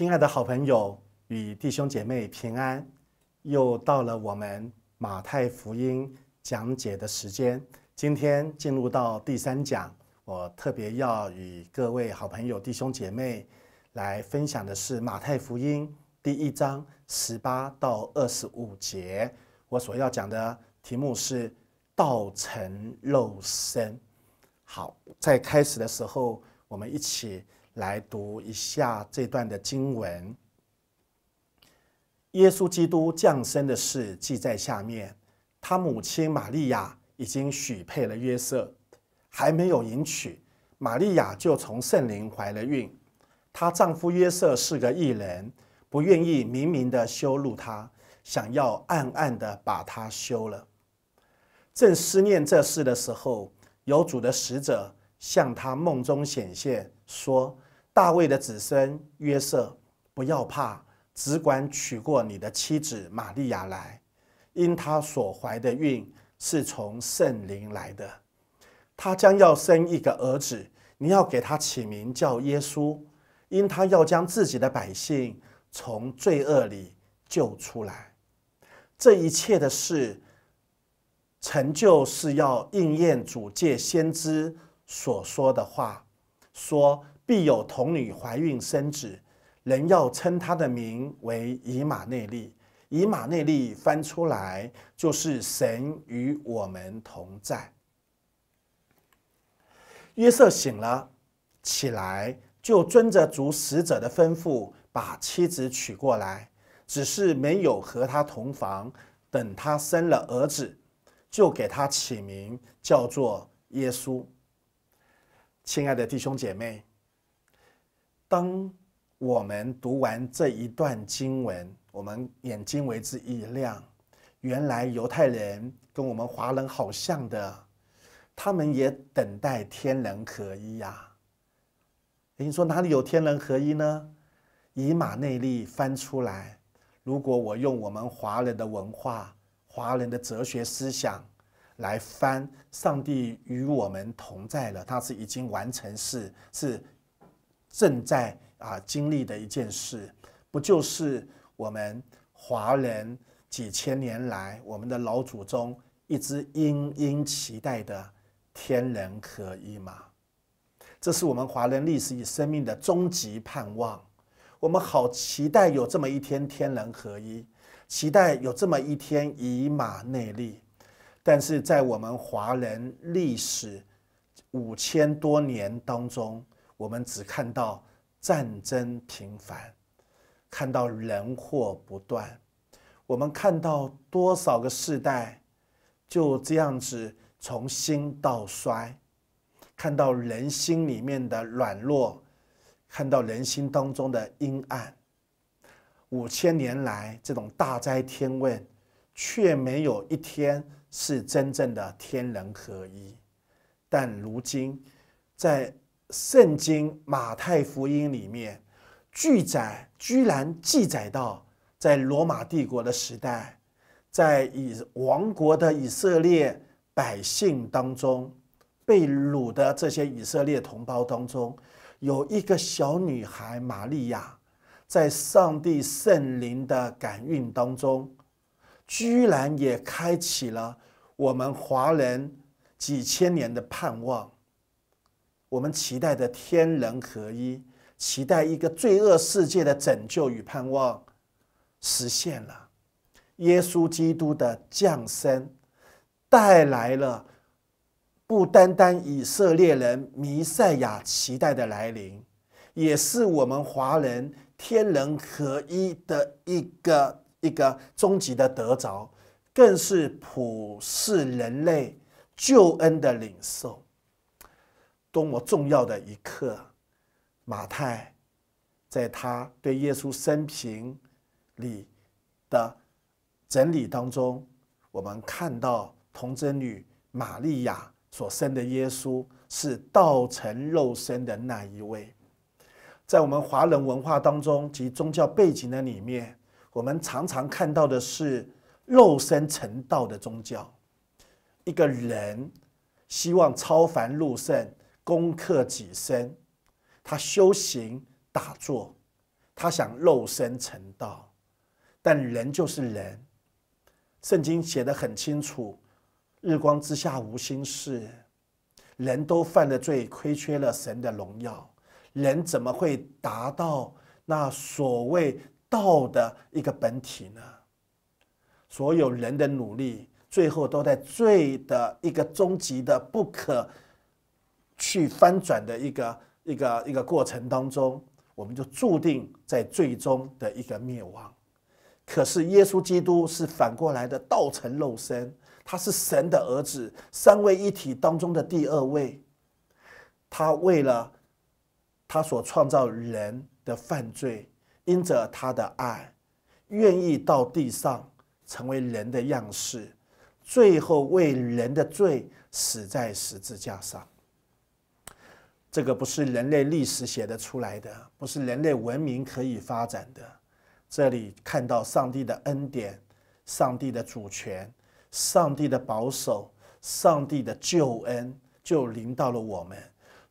亲爱的好朋友与弟兄姐妹平安，又到了我们马太福音讲解的时间。今天进入到第三讲，我特别要与各位好朋友弟兄姐妹来分享的是马太福音第一章十八到二十五节。我所要讲的题目是“道成肉身”。好，在开始的时候，我们一起。来读一下这段的经文。耶稣基督降生的事记在下面：他母亲玛利亚已经许配了约瑟，还没有迎娶。玛利亚就从圣灵怀了孕。她丈夫约瑟是个异人，不愿意明明的羞辱她，想要暗暗的把她休了。正思念这事的时候，有主的使者。向他梦中显现，说：“大卫的子孙约瑟，不要怕，只管娶过你的妻子玛利亚来，因他所怀的孕是从圣灵来的。他将要生一个儿子，你要给他起名叫耶稣，因他要将自己的百姓从罪恶里救出来。这一切的事成就，是要应验主借先知。”所说的话，说必有童女怀孕生子，人要称他的名为以马内利。以马内利翻出来就是神与我们同在。约瑟醒了起来，就遵着族使者的吩咐，把妻子娶过来，只是没有和他同房。等他生了儿子，就给他起名叫做耶稣。亲爱的弟兄姐妹，当我们读完这一段经文，我们眼睛为之一亮，原来犹太人跟我们华人好像的，他们也等待天人合一呀。你说哪里有天人合一呢？以马内利翻出来，如果我用我们华人的文化、华人的哲学思想。来翻，上帝与我们同在了。他是已经完成事，是正在啊经历的一件事，不就是我们华人几千年来我们的老祖宗一直殷殷期待的天人合一吗？这是我们华人历史与生命的终极盼望。我们好期待有这么一天，天人合一；期待有这么一天，以马内利。但是在我们华人历史五千多年当中，我们只看到战争频繁，看到人祸不断，我们看到多少个世代就这样子从兴到衰，看到人心里面的软弱，看到人心当中的阴暗。五千年来，这种大灾天问，却没有一天。是真正的天人合一，但如今在《圣经·马太福音》里面，记载居然记载到，在罗马帝国的时代，在以亡国的以色列百姓当中，被掳的这些以色列同胞当中，有一个小女孩玛利亚，在上帝圣灵的感应当中。居然也开启了我们华人几千年的盼望，我们期待的天人合一，期待一个罪恶世界的拯救与盼望，实现了。耶稣基督的降生带来了不单单以色列人弥赛亚期待的来临，也是我们华人天人合一的一个。一个终极的得着，更是普世人类救恩的领受，多么重要的一刻！马太在他对耶稣生平里的整理当中，我们看到童贞女玛利亚所生的耶稣是道成肉身的那一位。在我们华人文化当中及宗教背景的里面。我们常常看到的是肉身成道的宗教，一个人希望超凡入圣，攻克己身，他修行打坐，他想肉身成道，但人就是人。圣经写的很清楚：“日光之下无心事，人都犯了罪，亏缺了神的荣耀，人怎么会达到那所谓？”道的一个本体呢，所有人的努力，最后都在罪的一个终极的不可去翻转的一个一个一个过程当中，我们就注定在最终的一个灭亡。可是耶稣基督是反过来的，道成肉身，他是神的儿子，三位一体当中的第二位，他为了他所创造人的犯罪。因着他的爱，愿意到地上成为人的样式，最后为人的罪死在十字架上。这个不是人类历史写的出来的，不是人类文明可以发展的。这里看到上帝的恩典，上帝的主权，上帝的保守，上帝的救恩，就临到了我们。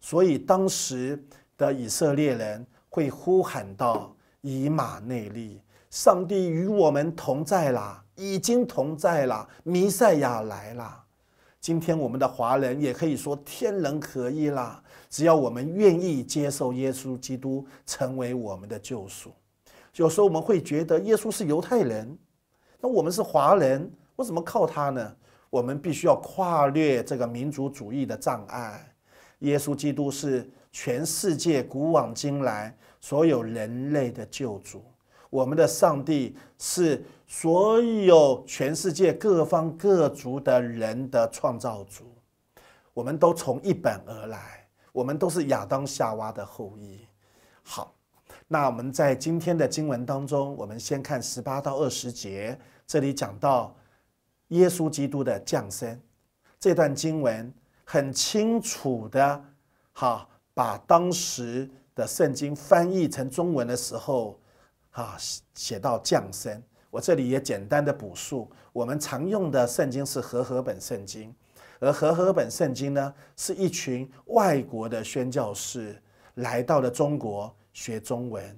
所以当时的以色列人会呼喊到。以马内利，上帝与我们同在啦，已经同在了，弥赛亚来了。今天我们的华人也可以说天人合一了。只要我们愿意接受耶稣基督，成为我们的救赎。有时候我们会觉得耶稣是犹太人，那我们是华人，我怎么靠他呢？我们必须要跨越这个民族主义的障碍。耶稣基督是全世界古往今来。所有人类的救主，我们的上帝是所有全世界各方各族的人的创造主，我们都从一本而来，我们都是亚当夏娃的后裔。好，那我们在今天的经文当中，我们先看十八到二十节，这里讲到耶稣基督的降生。这段经文很清楚的，好把当时。的圣经翻译成中文的时候，啊，写到降生。我这里也简单的补述，我们常用的圣经是和合本圣经，而和合本圣经呢，是一群外国的宣教士来到了中国学中文，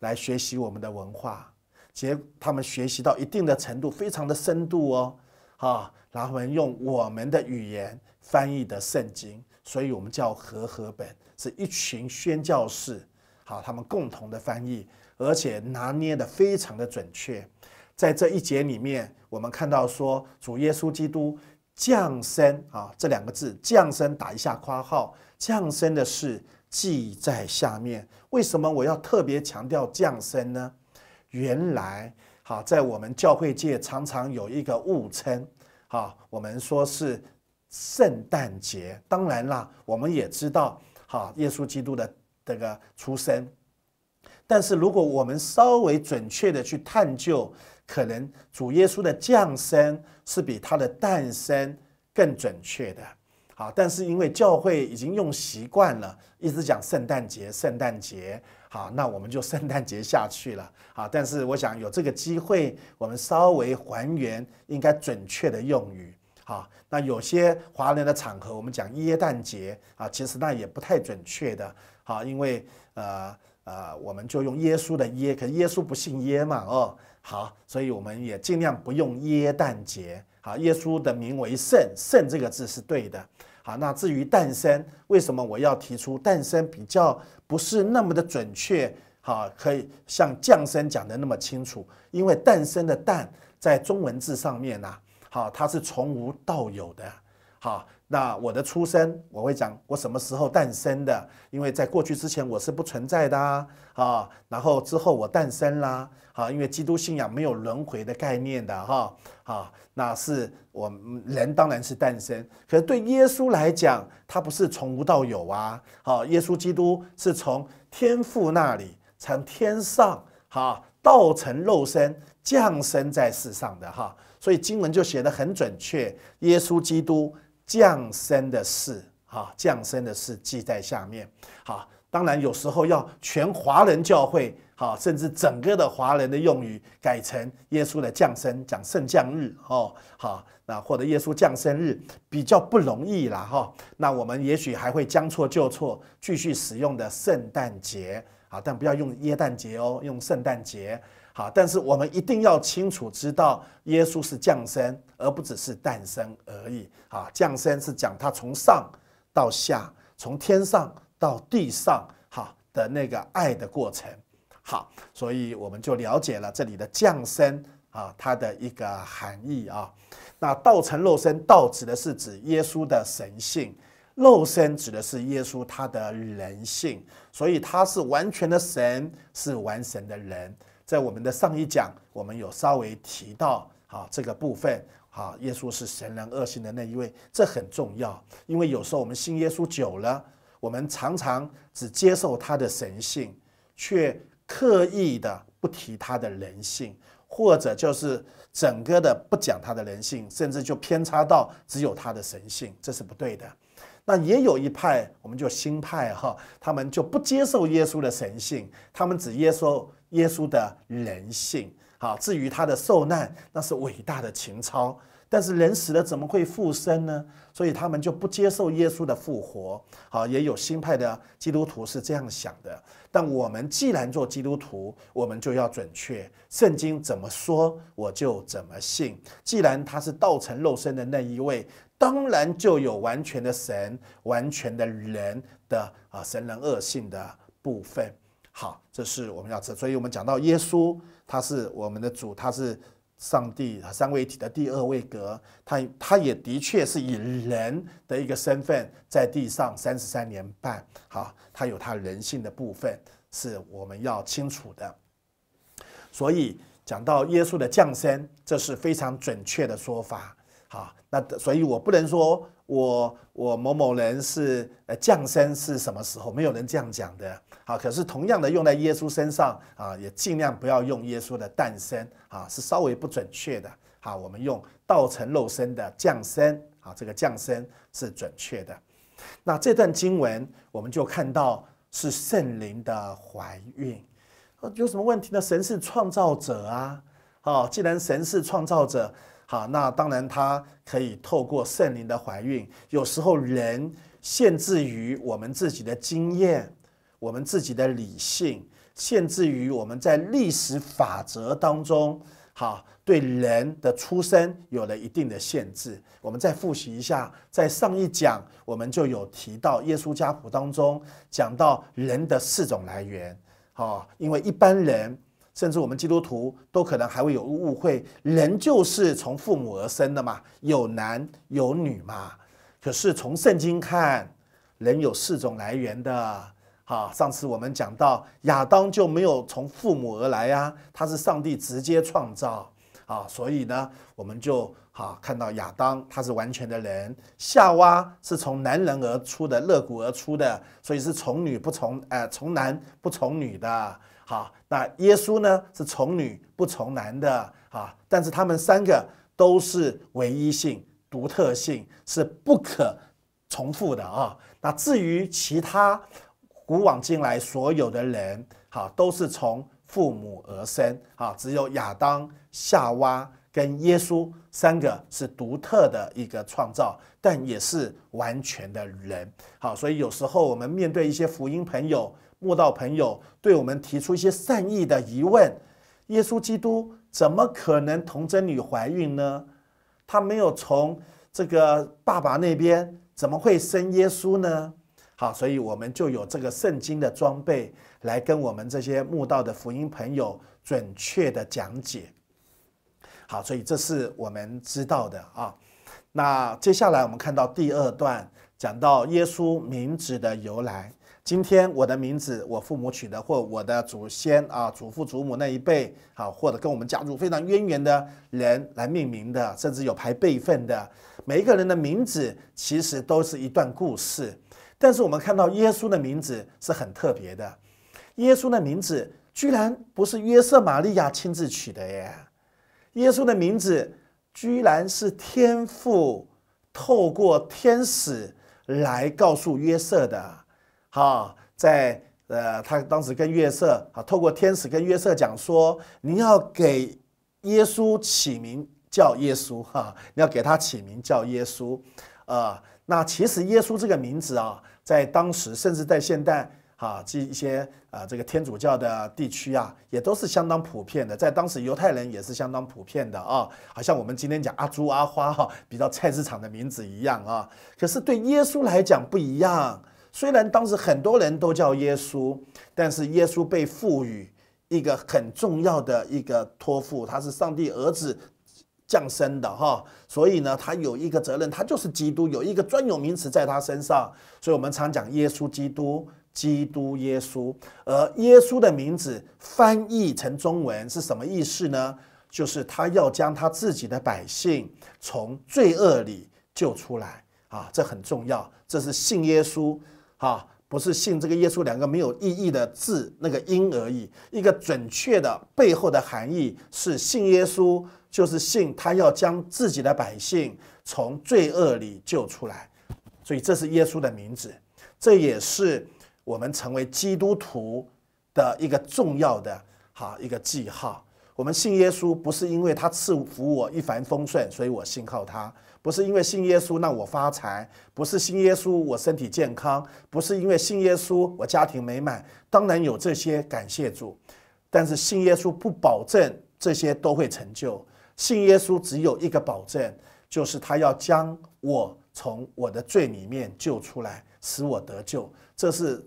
来学习我们的文化。结，他们学习到一定的程度，非常的深度哦，啊，然后用我们的语言。翻译的圣经，所以我们叫和合本，是一群宣教士，好，他们共同的翻译，而且拿捏的非常的准确。在这一节里面，我们看到说主耶稣基督降生啊，这两个字，降生打一下括号，降生的事记在下面。为什么我要特别强调降生呢？原来，好，在我们教会界常常有一个误称，好，我们说是。圣诞节，当然啦，我们也知道，好，耶稣基督的这个出生。但是，如果我们稍微准确的去探究，可能主耶稣的降生是比他的诞生更准确的。好，但是因为教会已经用习惯了，一直讲圣诞节，圣诞节，好，那我们就圣诞节下去了。好，但是我想有这个机会，我们稍微还原应该准确的用语。好，那有些华人的场合，我们讲耶诞节啊，其实那也不太准确的。好，因为呃呃，我们就用耶稣的耶，可是耶稣不姓耶嘛哦。好，所以我们也尽量不用耶诞节。好，耶稣的名为圣，圣这个字是对的。好，那至于诞生，为什么我要提出诞生比较不是那么的准确？好，可以像降生讲的那么清楚，因为诞生的诞在中文字上面呐。好，他是从无到有的。好，那我的出生，我会讲我什么时候诞生的，因为在过去之前我是不存在的啊。啊，然后之后我诞生了。好，因为基督信仰没有轮回的概念的哈。啊，那是我们人当然是诞生，可是对耶稣来讲，他不是从无到有啊。好，耶稣基督是从天父那里，从天上哈道成肉身，降生在世上的哈。所以经文就写得很准确，耶稣基督降生的事哈，降生的事记在下面。好，当然有时候要全华人教会好，甚至整个的华人的用语改成耶稣的降生，讲圣降日哦。好，那或者耶稣降生日比较不容易啦。哈。那我们也许还会将错就错，继续使用的圣诞节啊，但不要用耶诞节哦，用圣诞节。好，但是我们一定要清楚知道，耶稣是降生，而不只是诞生而已。啊，降生是讲他从上到下，从天上到地上，哈的那个爱的过程。好，所以我们就了解了这里的降生啊，它的一个含义啊。那道成肉身，道指的是指耶稣的神性，肉身指的是耶稣他的人性，所以他是完全的神，是完神的人。在我们的上一讲，我们有稍微提到哈这个部分哈，耶稣是神人恶性的那一位，这很重要，因为有时候我们信耶稣久了，我们常常只接受他的神性，却刻意的不提他的人性，或者就是整个的不讲他的人性，甚至就偏差到只有他的神性，这是不对的。那也有一派，我们就新派哈，他们就不接受耶稣的神性，他们只耶稣。耶稣的人性好，至于他的受难，那是伟大的情操。但是人死了怎么会复生呢？所以他们就不接受耶稣的复活。好，也有新派的基督徒是这样想的。但我们既然做基督徒，我们就要准确，圣经怎么说我就怎么信。既然他是道成肉身的那一位，当然就有完全的神、完全的人的啊神人恶性的部分。好，这是我们要知，所以我们讲到耶稣，他是我们的主，他是上帝三位一体的第二位格，他他也的确是以人的一个身份在地上三十三年半。好，他有他人性的部分是我们要清楚的。所以讲到耶稣的降生，这是非常准确的说法。好，那所以我不能说。我我某某人是呃降生是什么时候？没有人这样讲的。好，可是同样的用在耶稣身上啊，也尽量不要用耶稣的诞生啊，是稍微不准确的。好，我们用道成肉身的降生啊，这个降生是准确的。那这段经文我们就看到是圣灵的怀孕。有什么问题呢？神是创造者啊，哦，既然神是创造者。好，那当然，它可以透过圣灵的怀孕。有时候人限制于我们自己的经验，我们自己的理性，限制于我们在历史法则当中，好，对人的出生有了一定的限制。我们再复习一下，在上一讲我们就有提到耶稣家谱当中讲到人的四种来源。好，因为一般人。甚至我们基督徒都可能还会有误会，人就是从父母而生的嘛，有男有女嘛。可是从圣经看，人有四种来源的。好，上次我们讲到亚当就没有从父母而来呀，他是上帝直接创造。啊，所以呢，我们就好看到亚当他是完全的人，夏娃是从男人而出的，肋骨而出的，所以是从女不从呃从男不从女的。好，那耶稣呢是从女不从男的啊，但是他们三个都是唯一性、独特性，是不可重复的啊。那至于其他古往今来所有的人，好，都是从父母而生啊，只有亚当、夏娃跟耶稣三个是独特的一个创造，但也是完全的人。好，所以有时候我们面对一些福音朋友。慕道朋友对我们提出一些善意的疑问：耶稣基督怎么可能童贞女怀孕呢？他没有从这个爸爸那边，怎么会生耶稣呢？好，所以我们就有这个圣经的装备来跟我们这些慕道的福音朋友准确的讲解。好，所以这是我们知道的啊。那接下来我们看到第二段，讲到耶稣名字的由来。今天我的名字，我父母取的，或我的祖先啊，祖父祖母那一辈啊，或者跟我们家族非常渊源的人来命名的，甚至有排辈分的。每一个人的名字其实都是一段故事，但是我们看到耶稣的名字是很特别的，耶稣的名字居然不是约瑟玛利亚亲自取的耶，耶稣的名字居然是天父透过天使来告诉约瑟的。哈，在呃，他当时跟约瑟啊，透过天使跟约瑟讲说：“你要给耶稣起名叫耶稣哈，你要给他起名叫耶稣。”啊，那其实耶稣这个名字啊，在当时甚至在现代哈，这一些啊，这个天主教的地区啊，也都是相当普遍的。在当时犹太人也是相当普遍的啊，好像我们今天讲阿朱阿花哈，比较菜市场的名字一样啊。可是对耶稣来讲不一样。虽然当时很多人都叫耶稣，但是耶稣被赋予一个很重要的一个托付，他是上帝儿子降生的哈，所以呢，他有一个责任，他就是基督，有一个专有名词在他身上，所以我们常讲耶稣基督、基督耶稣。而耶稣的名字翻译成中文是什么意思呢？就是他要将他自己的百姓从罪恶里救出来啊，这很重要，这是信耶稣。啊，不是信这个耶稣两个没有意义的字，那个音而已。一个准确的背后的含义是信耶稣，就是信他要将自己的百姓从罪恶里救出来。所以这是耶稣的名字，这也是我们成为基督徒的一个重要的好一个记号。我们信耶稣不是因为他赐福我一帆风顺，所以我信靠他。不是因为信耶稣让我发财，不是信耶稣我身体健康，不是因为信耶稣我家庭美满。当然有这些感谢主，但是信耶稣不保证这些都会成就。信耶稣只有一个保证，就是他要将我从我的罪里面救出来，使我得救。这是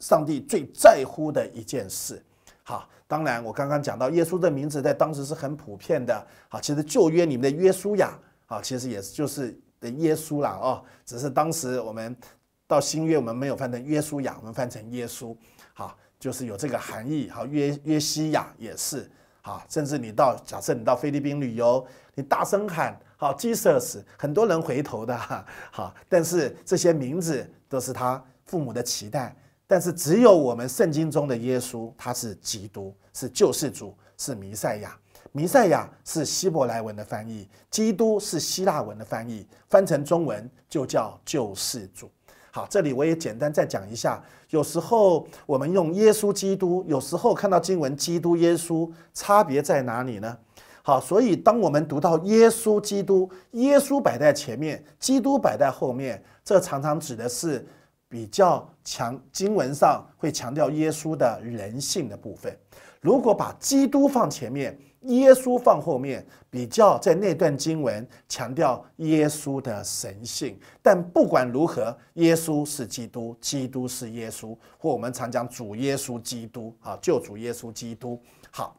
上帝最在乎的一件事。好，当然我刚刚讲到耶稣的名字在当时是很普遍的。好，其实旧约里面的耶稣呀，啊，其实也是就是的耶稣啦，哦，只是当时我们到新约，我们没有翻成耶稣雅，我们翻成耶稣，好，就是有这个含义，好，约约西亚也是，好，甚至你到假设你到菲律宾旅游，你大声喊好 Jesus，很多人回头的，好，但是这些名字都是他父母的期待，但是只有我们圣经中的耶稣，他是基督，是救世主，是弥赛亚。弥赛亚是希伯来文的翻译，基督是希腊文的翻译，翻成中文就叫救世主。好，这里我也简单再讲一下。有时候我们用耶稣基督，有时候看到经文基督耶稣，差别在哪里呢？好，所以当我们读到耶稣基督，耶稣摆在前面，基督摆在后面，这常常指的是比较强经文上会强调耶稣的人性的部分。如果把基督放前面，耶稣放后面比较，在那段经文强调耶稣的神性。但不管如何，耶稣是基督，基督是耶稣，或我们常讲主耶稣基督啊，救主耶稣基督。好，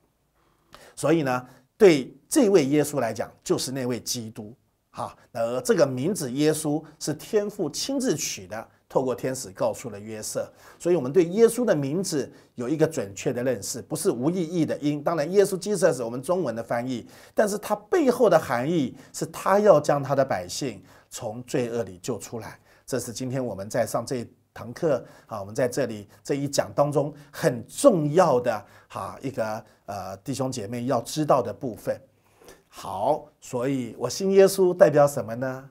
所以呢，对这位耶稣来讲，就是那位基督好，而这个名字耶稣是天父亲自取的。透过天使告诉了约瑟，所以我们对耶稣的名字有一个准确的认识，不是无意义的音。当然，耶稣基色是我们中文的翻译，但是它背后的含义是他要将他的百姓从罪恶里救出来。这是今天我们在上这一堂课啊，我们在这里这一讲当中很重要的哈一个呃弟兄姐妹要知道的部分。好，所以我信耶稣代表什么呢？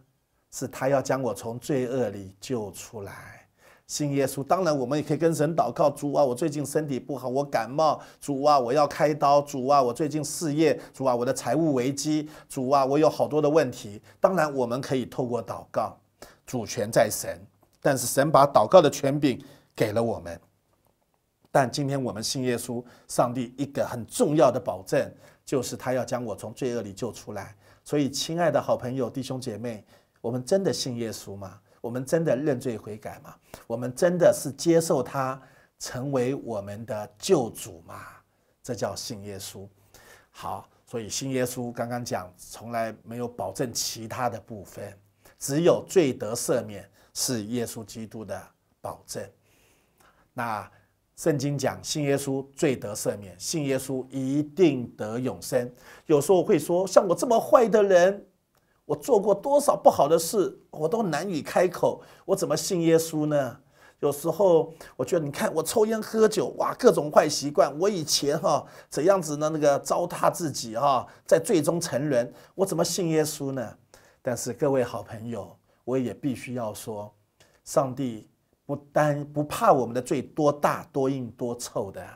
是他要将我从罪恶里救出来，信耶稣。当然，我们也可以跟神祷告，主啊，我最近身体不好，我感冒；主啊，我要开刀；主啊，我最近事业；主啊，我的财务危机；主啊，我有好多的问题。当然，我们可以透过祷告，主权在神，但是神把祷告的权柄给了我们。但今天我们信耶稣，上帝一个很重要的保证就是他要将我从罪恶里救出来。所以，亲爱的好朋友、弟兄姐妹。我们真的信耶稣吗？我们真的认罪悔改吗？我们真的是接受他成为我们的救主吗？这叫信耶稣。好，所以信耶稣，刚刚讲从来没有保证其他的部分，只有罪得赦免是耶稣基督的保证。那圣经讲信耶稣罪得赦免，信耶稣一定得永生。有时候会说像我这么坏的人。我做过多少不好的事，我都难以开口。我怎么信耶稣呢？有时候我觉得，你看我抽烟喝酒，哇，各种坏习惯。我以前哈怎样子呢？那个糟蹋自己哈，在最终沉沦。我怎么信耶稣呢？但是各位好朋友，我也必须要说，上帝不担不怕我们的罪多大多硬多臭的，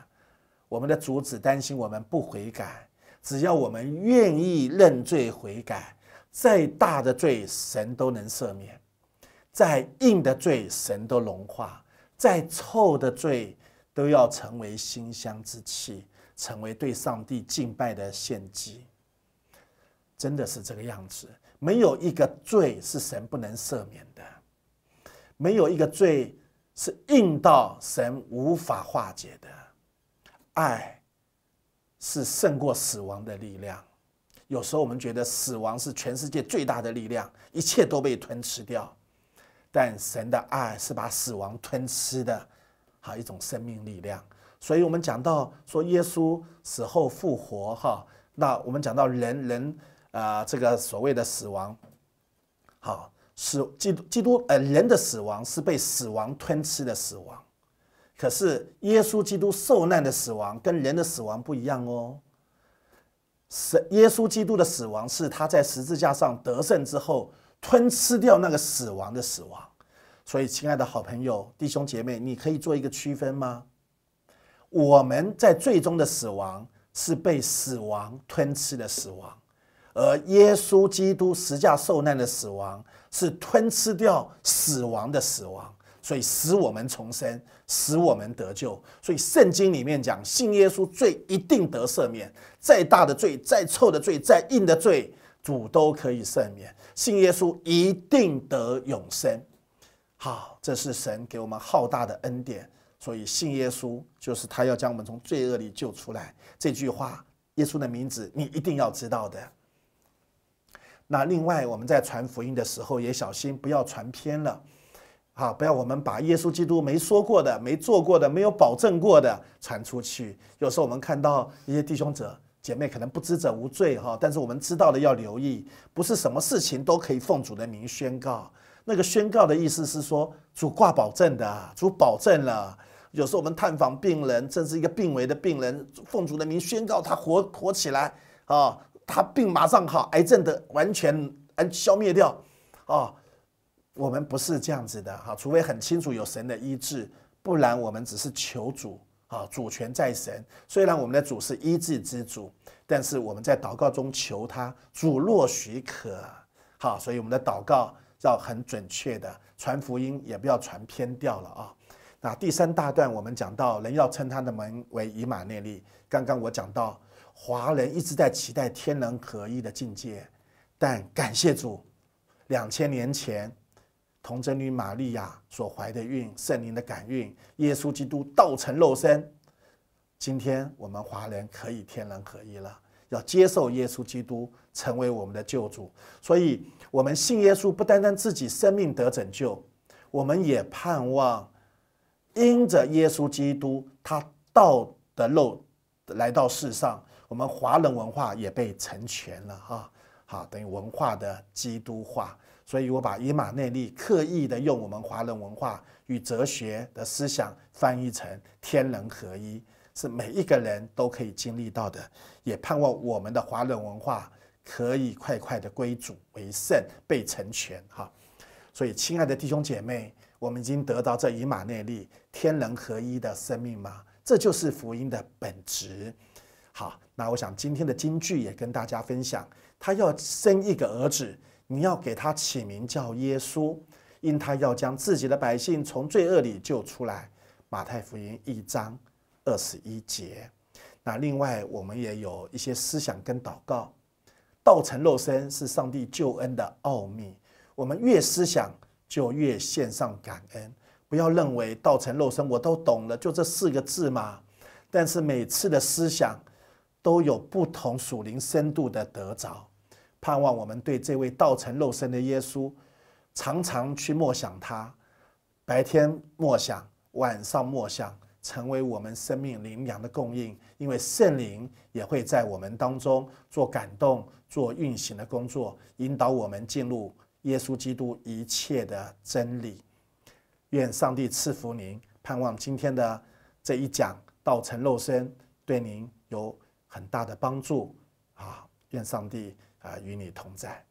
我们的主只担心我们不悔改。只要我们愿意认罪悔改。再大的罪，神都能赦免；再硬的罪，神都融化；再臭的罪，都要成为馨香之气，成为对上帝敬拜的献祭。真的是这个样子，没有一个罪是神不能赦免的，没有一个罪是硬到神无法化解的。爱是胜过死亡的力量。有时候我们觉得死亡是全世界最大的力量，一切都被吞吃掉。但神的爱是把死亡吞吃的，好一种生命力量。所以我们讲到说耶稣死后复活，哈，那我们讲到人人啊，这个所谓的死亡，好，死基督基督呃人的死亡是被死亡吞吃的死亡，可是耶稣基督受难的死亡跟人的死亡不一样哦。是耶稣基督的死亡是他在十字架上得胜之后吞吃掉那个死亡的死亡，所以，亲爱的好朋友、弟兄姐妹，你可以做一个区分吗？我们在最终的死亡是被死亡吞吃的死亡，而耶稣基督十字架受难的死亡是吞吃掉死亡的死亡。所以使我们重生，使我们得救。所以圣经里面讲，信耶稣罪一定得赦免，再大的罪、再臭的罪、再硬的罪，主都可以赦免。信耶稣一定得永生。好，这是神给我们浩大的恩典。所以信耶稣就是他要将我们从罪恶里救出来。这句话，耶稣的名字你一定要知道的。那另外我们在传福音的时候也小心不要传偏了。好，不要我们把耶稣基督没说过的、没做过的、没有保证过的传出去。有时候我们看到一些弟兄者姐妹，可能不知者无罪哈，但是我们知道的要留意，不是什么事情都可以奉主的名宣告。那个宣告的意思是说，主挂保证的，主保证了。有时候我们探访病人，甚至一个病危的病人，奉主的名宣告他活活起来啊，他病马上好，癌症的完全安消灭掉啊。我们不是这样子的哈，除非很清楚有神的医治，不然我们只是求主啊，主权在神。虽然我们的主是医治之主，但是我们在祷告中求他，主若许可，好，所以我们的祷告要很准确的传福音，也不要传偏掉了啊。那第三大段我们讲到，人要称他的门为以马内利。刚刚我讲到，华人一直在期待天人合一的境界，但感谢主，两千年前。童贞女玛利亚所怀的孕，圣灵的感孕，耶稣基督道成肉身。今天我们华人可以天人合一了，要接受耶稣基督成为我们的救主。所以，我们信耶稣，不单单自己生命得拯救，我们也盼望因着耶稣基督他道的肉来到世上，我们华人文化也被成全了啊！好，等于文化的基督化。所以，我把以马内利刻意的用我们华人文化与哲学的思想翻译成“天人合一”，是每一个人都可以经历到的。也盼望我们的华人文化可以快快的归主为圣，被成全哈。所以，亲爱的弟兄姐妹，我们已经得到这以马内利“天人合一”的生命吗？这就是福音的本质。好，那我想今天的金句也跟大家分享，他要生一个儿子。你要给他起名叫耶稣，因他要将自己的百姓从罪恶里救出来。马太福音一章二十一节。那另外我们也有一些思想跟祷告。道成肉身是上帝救恩的奥秘。我们越思想，就越献上感恩。不要认为道成肉身我都懂了，就这四个字嘛。但是每次的思想都有不同属灵深度的得着。盼望我们对这位道成肉身的耶稣，常常去默想他，白天默想，晚上默想，成为我们生命灵粮的供应。因为圣灵也会在我们当中做感动、做运行的工作，引导我们进入耶稣基督一切的真理。愿上帝赐福您，盼望今天的这一讲“道成肉身”对您有很大的帮助啊！愿上帝。啊，与你同在。